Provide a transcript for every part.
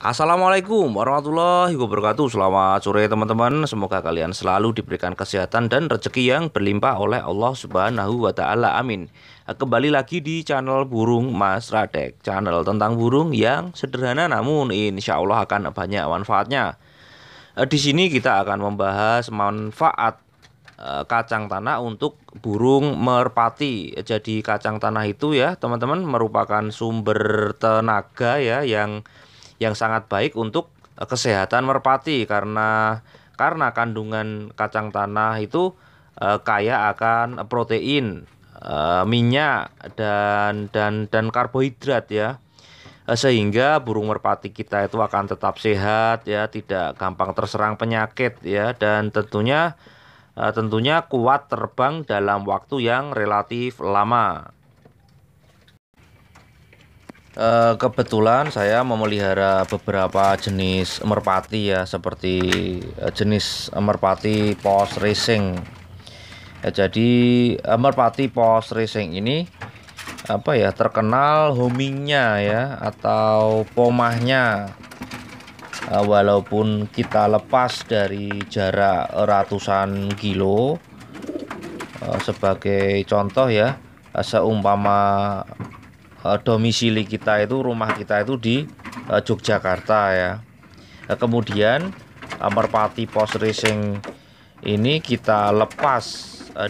Assalamualaikum warahmatullahi wabarakatuh Selamat sore teman-teman Semoga kalian selalu diberikan kesehatan dan rezeki yang berlimpah oleh Allah subhanahu wa ta'ala Amin Kembali lagi di channel Burung Mas Radek Channel tentang burung yang sederhana namun insya Allah akan banyak manfaatnya eh, Di sini kita akan membahas manfaat eh, kacang tanah untuk burung merpati. Jadi kacang tanah itu ya, teman-teman merupakan sumber tenaga ya yang yang sangat baik untuk eh, kesehatan merpati karena karena kandungan kacang tanah itu eh, kaya akan protein, eh, minyak dan dan dan karbohidrat ya. Sehingga burung merpati kita itu akan tetap sehat ya, tidak gampang terserang penyakit ya dan tentunya tentunya kuat terbang dalam waktu yang relatif lama. Uh, kebetulan saya memelihara beberapa jenis merpati ya seperti eh, jenis merpati pos racing. Ya, jadi eh, merpati pos racing ini apa ya terkenal homingnya ya atau pomahnya. walaupun kita lepas dari jarak ratusan kilo sebagai contoh ya seumpama Eh, domisili kita itu rumah kita itu di eh, Yogyakarta ya eh, kemudian uh, Merpati Post Racing ini kita lepas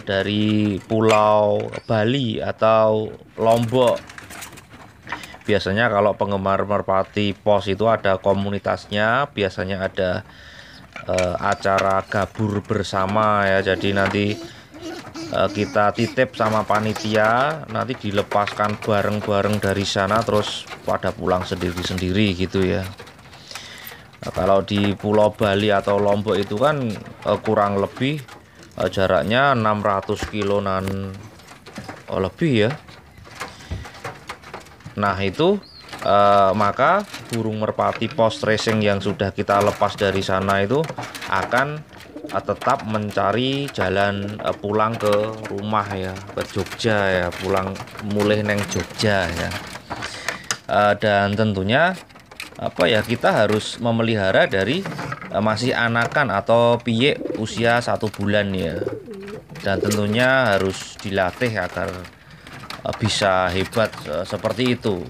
dari Pulau Bali atau Lombok biasanya kalau penggemar Merpati Pos itu ada komunitasnya biasanya ada acara gabur bersama ya jadi nanti Eh, kita titip sama panitia nanti dilepaskan bareng-bareng dari sana terus pada pulang sendiri-sendiri gitu ya nah, kalau di Pulau Bali atau Lombok itu kan eh, kurang lebih eh, jaraknya 600 kilonan oh, lebih ya nah itu eh, maka burung merpati post racing yang sudah kita lepas dari sana itu akan Ah, tetap mencari jalan eh, pulang ke rumah ya ke Jogja ya pulang mulai neng Jogja ya eh, dan tentunya apa ya kita harus memelihara dari eh, masih anakan atau piye usia satu bulan ya dan tentunya harus dilatih agar bisa hebat seperti itu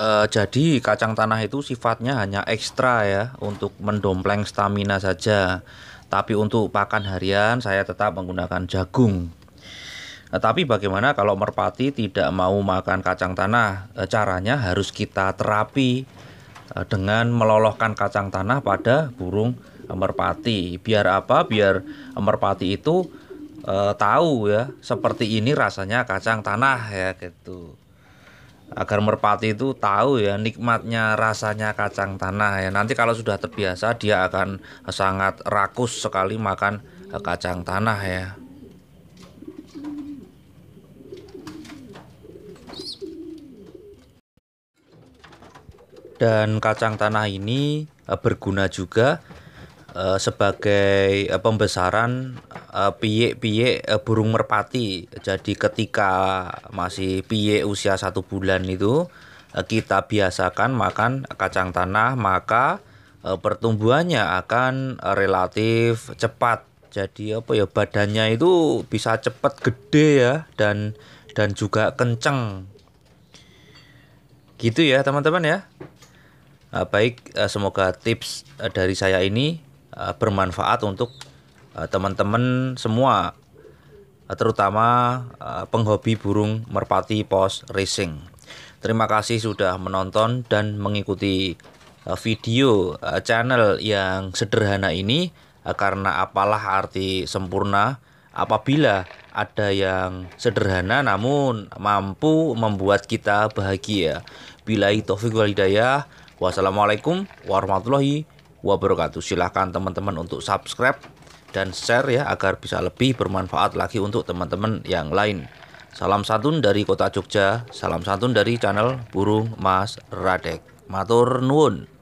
Uh, jadi kacang tanah itu sifatnya hanya ekstra ya untuk mendompleng stamina saja. Tapi untuk pakan harian saya tetap menggunakan jagung. nah, tapi bagaimana kalau merpati tidak mau makan kacang tanah? Eh, caranya harus kita terapi dengan melolohkan kacang tanah pada burung merpati. Biar apa? Biar merpati itu tahu ya seperti ini rasanya kacang tanah ya gitu agar merpati itu tahu ya nikmatnya rasanya kacang tanah ya nanti kalau sudah terbiasa dia akan sangat rakus sekali makan eh, kacang tanah ya dan kacang tanah ini eh, berguna juga Eh, sebagai uh, pembesaran uh, piye-piye uh, burung merpati. Jadi ketika masih piye usia satu bulan itu uh, kita biasakan makan kacang tanah maka uh, pertumbuhannya akan uh, relatif cepat. Jadi apa ya badannya itu bisa cepat gede ya dan dan juga kenceng. Gitu ya teman-teman ya. Baik, semoga tips dari saya ini uh, bermanfaat untuk eh, teman-teman uh, semua eh, terutama uh, penghobi burung merpati pos racing terima kasih sudah menonton dan mengikuti uh, video uh, channel yang sederhana ini uh, karena apalah arti sempurna apabila ada yang sederhana namun mampu membuat kita bahagia. Bila itu wal Hidayah. Wassalamualaikum warahmatullahi wabarakatuh. Silahkan teman-teman untuk subscribe dan share ya agar bisa lebih bermanfaat lagi untuk teman-teman yang lain. Salam santun dari kota Jogja, salam santun dari channel Burung Mas Radek. Matur nuwun.